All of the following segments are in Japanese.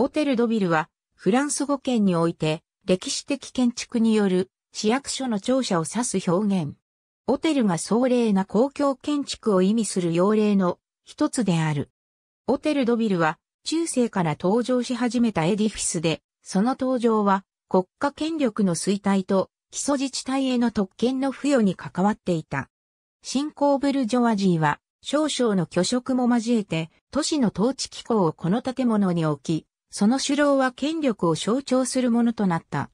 オテル・ドビルは、フランス語圏において、歴史的建築による市役所の庁舎を指す表現。オテルが壮麗な公共建築を意味する要例の一つである。オテル・ドビルは、中世から登場し始めたエディフィスで、その登場は、国家権力の衰退と、基礎自治体への特権の付与に関わっていた。新興ブルジョワジーは、少々の虚飾も交えて、都市の統治機構をこの建物に置き、その首脳は権力を象徴するものとなった。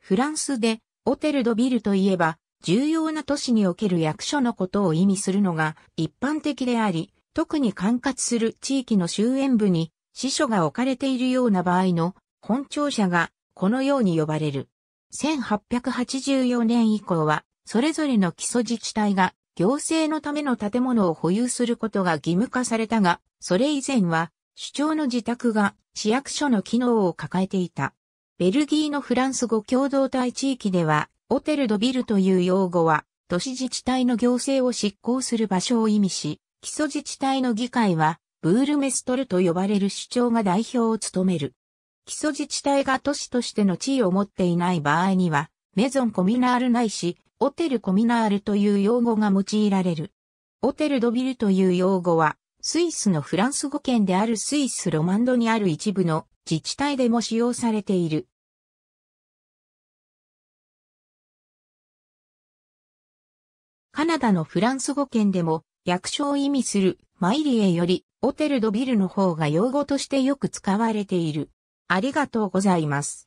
フランスで、オテル・ド・ビルといえば、重要な都市における役所のことを意味するのが一般的であり、特に管轄する地域の周辺部に司書が置かれているような場合の本庁舎がこのように呼ばれる。1884年以降は、それぞれの基礎自治体が行政のための建物を保有することが義務化されたが、それ以前は首長の自宅が市役所の機能を抱えていた。ベルギーのフランス語共同体地域では、オテルドビルという用語は、都市自治体の行政を執行する場所を意味し、基礎自治体の議会は、ブールメストルと呼ばれる首長が代表を務める。基礎自治体が都市としての地位を持っていない場合には、メゾンコミナールないし、オテルコミナールという用語が用いられる。オテルドビルという用語は、スイスのフランス語圏であるスイスロマンドにある一部の自治体でも使用されている。カナダのフランス語圏でも、略称を意味するマイリエよりオテルドビルの方が用語としてよく使われている。ありがとうございます。